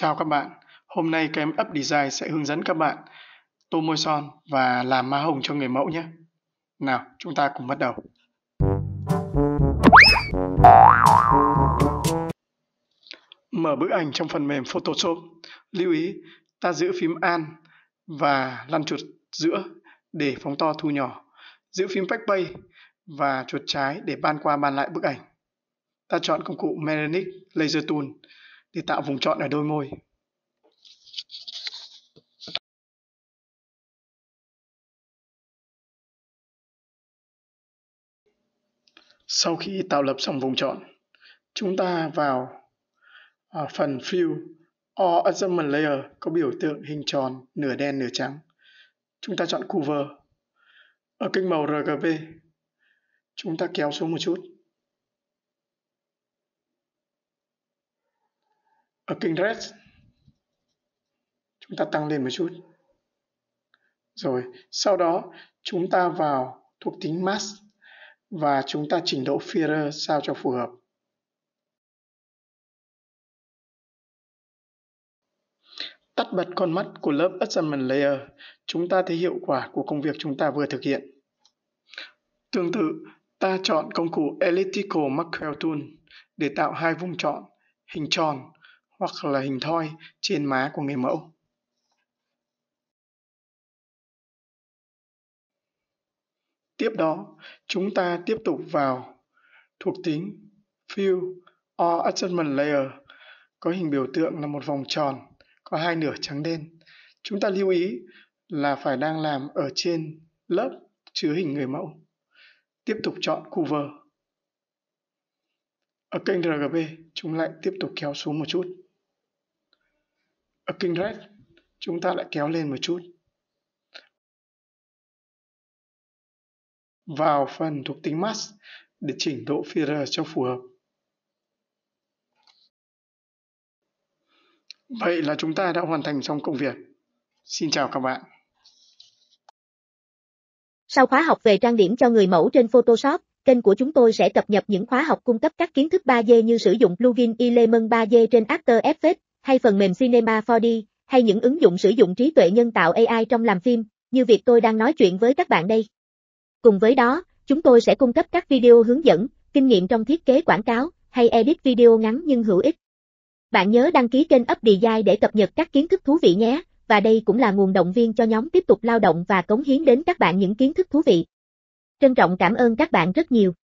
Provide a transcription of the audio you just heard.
Chào các bạn, hôm nay kem Up Design sẽ hướng dẫn các bạn tô môi son và làm má hồng cho người mẫu nhé. Nào, chúng ta cùng bắt đầu. Mở bức ảnh trong phần mềm Photoshop. Lưu ý, ta giữ phím An và lăn chuột giữa để phóng to thu nhỏ. Giữ phím Backspace và chuột trái để ban qua ban lại bức ảnh. Ta chọn công cụ Melanic Laser Tool thì tạo vùng chọn ở đôi môi sau khi tạo lập xong vùng chọn chúng ta vào à, phần fill or adjustment layer có biểu tượng hình tròn nửa đen nửa trắng chúng ta chọn cover ở kênh màu rgb chúng ta kéo xuống một chút ở kênh red chúng ta tăng lên một chút rồi sau đó chúng ta vào thuộc tính mask và chúng ta chỉnh độ filter sao cho phù hợp Tắt bật con mắt của lớp adjustment Layer, chúng ta thấy hiệu quả của công việc chúng ta vừa thực hiện. Tương tự, ta chọn công cụ Elliptical Macro Tool để tạo hai vùng chọn, hình tròn hoặc là hình thoi trên má của người mẫu Tiếp đó, chúng ta tiếp tục vào thuộc tính Fill or Adjustment Layer có hình biểu tượng là một vòng tròn có hai nửa trắng đen. Chúng ta lưu ý là phải đang làm ở trên lớp chứa hình người mẫu. Tiếp tục chọn Cover. Ở kênh RGB, chúng lại tiếp tục kéo xuống một chút ở king red chúng ta lại kéo lên một chút vào phần thuộc tính mask để chỉnh độ filter cho phù hợp. Vậy là chúng ta đã hoàn thành xong công việc. Xin chào các bạn. Sau khóa học về trang điểm cho người mẫu trên Photoshop, kênh của chúng tôi sẽ cập nhật những khóa học cung cấp các kiến thức 3D như sử dụng plugin Element 3D trên After Effects, hay phần mềm Cinema 4D, hay những ứng dụng sử dụng trí tuệ nhân tạo AI trong làm phim, như việc tôi đang nói chuyện với các bạn đây. Cùng với đó, chúng tôi sẽ cung cấp các video hướng dẫn, kinh nghiệm trong thiết kế quảng cáo, hay edit video ngắn nhưng hữu ích. Bạn nhớ đăng ký kênh Up Design để cập nhật các kiến thức thú vị nhé, và đây cũng là nguồn động viên cho nhóm tiếp tục lao động và cống hiến đến các bạn những kiến thức thú vị. Trân trọng cảm ơn các bạn rất nhiều.